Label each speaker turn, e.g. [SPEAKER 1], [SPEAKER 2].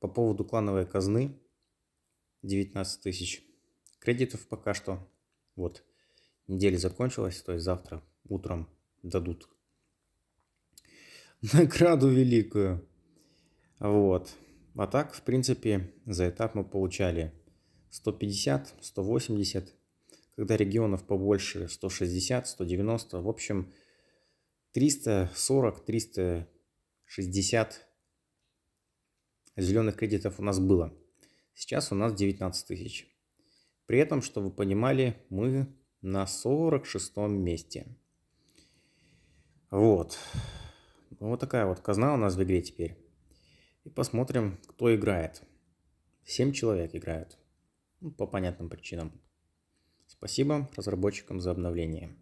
[SPEAKER 1] По поводу клановой казны 19 тысяч. Кредитов пока что вот неделя закончилась, то есть завтра утром дадут
[SPEAKER 2] награду великую.
[SPEAKER 1] Вот. А так, в принципе, за этап мы получали 150, 180, когда регионов побольше 160, 190, в общем 340, 360 зеленых кредитов у нас было. Сейчас у нас 19 тысяч. При этом, чтобы вы понимали, мы на 46 месте. Вот. Ну, вот такая вот казна у нас в игре теперь. И посмотрим, кто играет. 7 человек играют. Ну, по понятным причинам. Спасибо разработчикам за обновление.